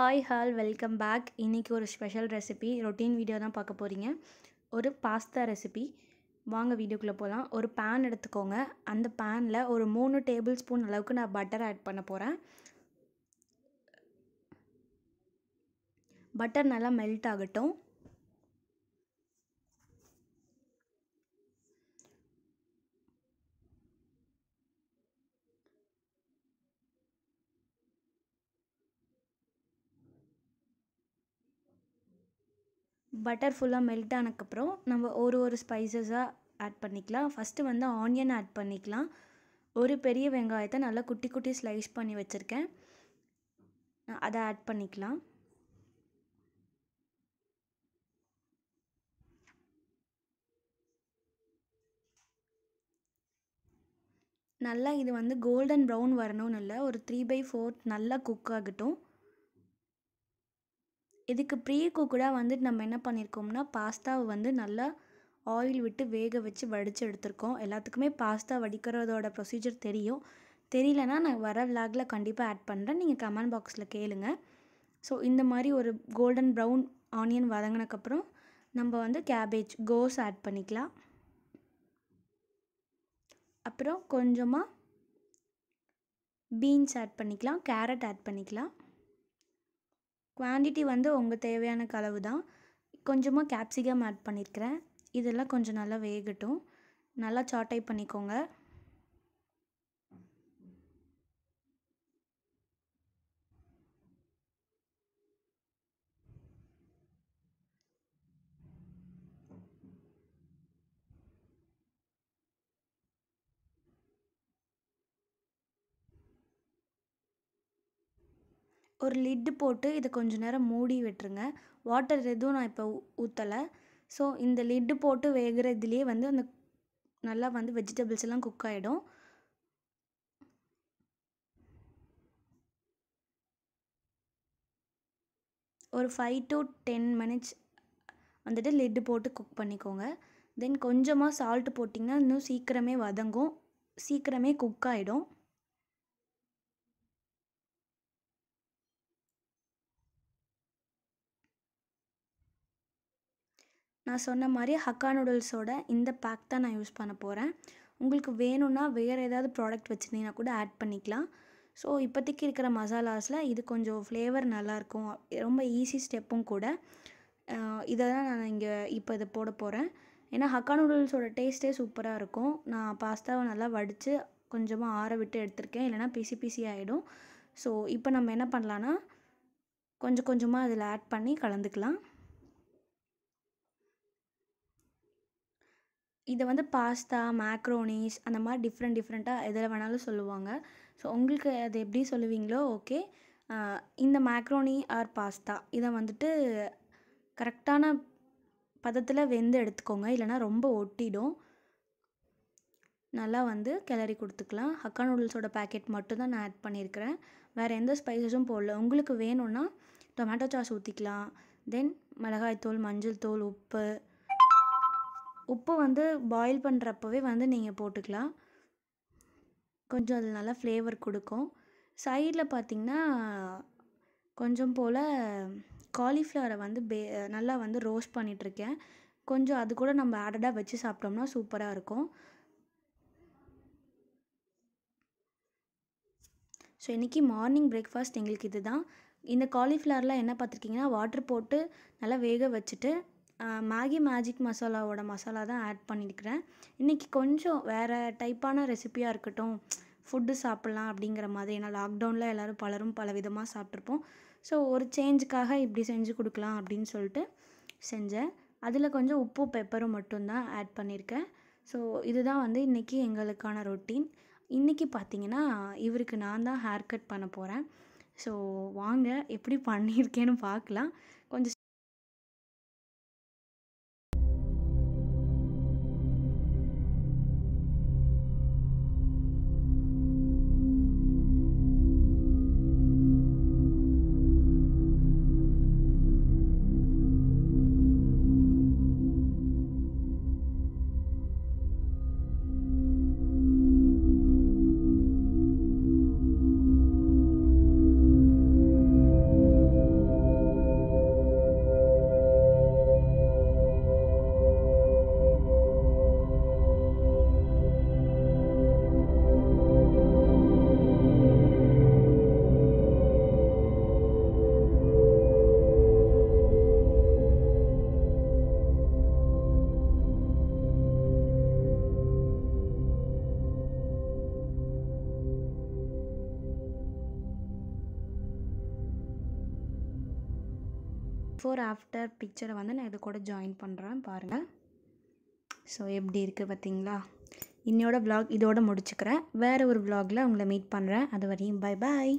hi hall welcome back இன்றைக்கி ஒரு special recipe routine video தான் பார்க்க போகிறீங்க ஒரு பாஸ்தா ரெசிபி வாங்க வீடியோக்குள்ளே போகலாம் ஒரு பேன் எடுத்துக்கோங்க அந்த பேனில் ஒரு மூணு டேபிள் ஸ்பூன் அளவுக்கு நான் பட்டர் ஆட் பண்ண போகிறேன் பட்டர் நல்லா மெல்ட் ஆகட்டும் பட்டர் ஃபுல்லாக மெல்ட் ஆனக்கப்புறம் நம்ம ஒரு ஒரு ஸ்பைசஸாக ஆட் பண்ணிக்கலாம் ஃபஸ்ட்டு வந்து ஆனியன் ஆட் பண்ணிக்கலாம் ஒரு பெரிய வெங்காயத்தை நல்லா குட்டி குட்டி ஸ்லைஸ் பண்ணி வச்சுருக்கேன் அதை ஆட் பண்ணிக்கலாம் நல்லா இது வந்து கோல்டன் ப்ரௌன் வரணும்னு இல்லை ஒரு த்ரீ பை ஃபோர் நல்லா குக் ஆகட்டும் இதுக்கு ப்ரீ குக்குடாக வந்துட்டு நம்ம என்ன பண்ணியிருக்கோம்னா பாஸ்தாவை வந்து நல்லா ஆயில் விட்டு வேக வச்சு வடித்து எடுத்திருக்கோம் எல்லாத்துக்குமே பாஸ்தா வடிக்கிறதோட ப்ரொசீஜர் தெரியும் தெரியலனா நான் வர விலாகில் கண்டிப்பாக ஆட் பண்ணுறேன் நீங்கள் கமெண்ட் பாக்ஸில் கேளுங்க ஸோ இந்த மாதிரி ஒரு கோல்டன் ப்ரௌன் ஆனியன் வதங்கினக்கப்புறம் நம்ம வந்து கேபேஜ் கோஸ் ஆட் பண்ணிக்கலாம் அப்புறம் கொஞ்சமாக பீன்ஸ் ஆட் பண்ணிக்கலாம் கேரட் ஆட் பண்ணிக்கலாம் குவான்டிட்டி வந்து உங்கள் தேவையான அளவு தான் கொஞ்சமாக கேப்சிகம் ஆட் பண்ணியிருக்கிறேன் இதெல்லாம் கொஞ்சம் நல்லா வேகட்டும் நல்லா சாட்டை பண்ணிக்கோங்க ஒரு லிட்டு போட்டு இதை கொஞ்சம் நேரம் மூடி விட்டுருங்க வாட்டர் எதுவும் நான் இப்போ ஊற்றலை ஸோ இந்த லிட்டு போட்டு வேகிற இதுலேயே வந்து அந்த நல்லா வந்து வெஜிடபிள்ஸ் எல்லாம் குக் ஆகிடும் ஒரு ஃபைவ் டு டென் மினிட்ஸ் வந்துட்டு லிட்டு போட்டு குக் பண்ணிக்கோங்க தென் கொஞ்சமாக சால்ட்டு போட்டிங்கன்னா இன்னும் சீக்கிரமே வதங்கும் சீக்கிரமே குக் ஆகிடும் நான் சொன்ன மாதிரி ஹக்கா நூடுல்ஸோட இந்த பேக் தான் நான் யூஸ் பண்ண போகிறேன் உங்களுக்கு வேணும்னா வேறு ஏதாவது ப்ராடக்ட் வச்சுருந்தீங்கன்னா கூட ஆட் பண்ணிக்கலாம் ஸோ இப்போதைக்கு இருக்கிற மசாலாஸில் இது கொஞ்சம் ஃப்ளேவர் நல்லாயிருக்கும் ரொம்ப ஈஸி ஸ்டெப்பும் கூட இதை தான் நான் இங்கே இப்போ இதை போட போகிறேன் ஏன்னா ஹக்கா நூடுல்ஸோட டேஸ்ட்டே சூப்பராக இருக்கும் நான் பாஸ்தாவை நல்லா வடித்து கொஞ்சமாக ஆற விட்டு எடுத்திருக்கேன் இல்லைனா பிசி பிசி ஆகிடும் ஸோ இப்போ நம்ம என்ன பண்ணலான்னா கொஞ்சம் கொஞ்சமாக அதில் ஆட் பண்ணி கலந்துக்கலாம் இதை வந்து பாஸ்தா மேக்ரோனிஸ் அந்த மாதிரி டிஃப்ரெண்ட் டிஃப்ரெண்ட்டாக எதில் வேணாலும் சொல்லுவாங்க ஸோ உங்களுக்கு அது எப்படி சொல்லுவீங்களோ ஓகே இந்த மேக்ரோனி ஆர் பாஸ்தா இதை வந்துட்டு கரெக்டான பதத்தில் வெந்து எடுத்துக்கோங்க இல்லைனா ரொம்ப ஒட்டிடும் நல்லா வந்து கிளறி கொடுத்துக்கலாம் ஹக்கா நூடுல்ஸோட பேக்கெட் மட்டும்தான் நான் ஆட் பண்ணியிருக்கிறேன் வேறு எந்த ஸ்பைசஸும் போடல உங்களுக்கு வேணும்னா டொமேட்டோ சாஸ் ஊற்றிக்கலாம் தென் மிளகாய் தூள் மஞ்சள் தூள் உப்பு உப்பு வந்து பாயில் பண்ணுறப்பவே வந்து நீங்கள் போட்டுக்கலாம் கொஞ்சம் அது நல்லா ஃப்ளேவர் கொடுக்கும் சைடில் பார்த்திங்கன்னா கொஞ்சம் போல் காலிஃப்ளவரை வந்து பே நல்லா வந்து ரோஸ்ட் பண்ணிகிட்ருக்கேன் கொஞ்சம் அது கூட நம்ம ஆடடாக வச்சு சாப்பிட்டோம்னா சூப்பராக இருக்கும் ஸோ இன்றைக்கி மார்னிங் பிரேக்ஃபாஸ்ட் எங்களுக்கு இது தான் இந்த காலிஃப்ளவர்லாம் என்ன பார்த்துருக்கீங்கன்னா வாட்டர் போட்டு நல்லா வேக வச்சுட்டு மேகி மேஜிக் மசாலாவோட மசாலா தான் ஆட் பண்ணியிருக்கிறேன் இன்றைக்கி கொஞ்சம் வேறு டைப்பான ரெசிப்பியாக இருக்கட்டும் ஃபுட்டு சாப்பிட்லாம் அப்படிங்கிற மாதிரி ஏன்னா லாக்டவுனில் எல்லோரும் பலரும் பல விதமாக சாப்பிட்ருப்போம் ஸோ ஒரு சேஞ்சுக்காக இப்படி செஞ்சு கொடுக்கலாம் அப்படின்னு சொல்லிட்டு செஞ்சேன் அதில் கொஞ்சம் உப்பு பெப்பரும் மட்டும்தான் ஆட் பண்ணியிருக்கேன் ஸோ இதுதான் வந்து இன்றைக்கி எங்களுக்கான ரொட்டீன் இன்றைக்கி பார்த்திங்கன்னா இவருக்கு நான் தான் ஹேர் கட் பண்ண போகிறேன் ஸோ வாங்க எப்படி பண்ணியிருக்கேன்னு பார்க்கலாம் கொஞ்சம் பிஃபோர் ஆஃப்டர் பிக்சரை வந்து நான் இது கூட ஜாயின் பண்ணுறேன் பாருங்கள் ஸோ எப்படி இருக்குது பார்த்தீங்களா இன்னையோட ப்ளாக் இதோட முடிச்சுக்கிறேன் வேறு ஒரு விலாகில் உங்களை மீட் பண்ணுறேன் அது வரையும் பாய் பாய்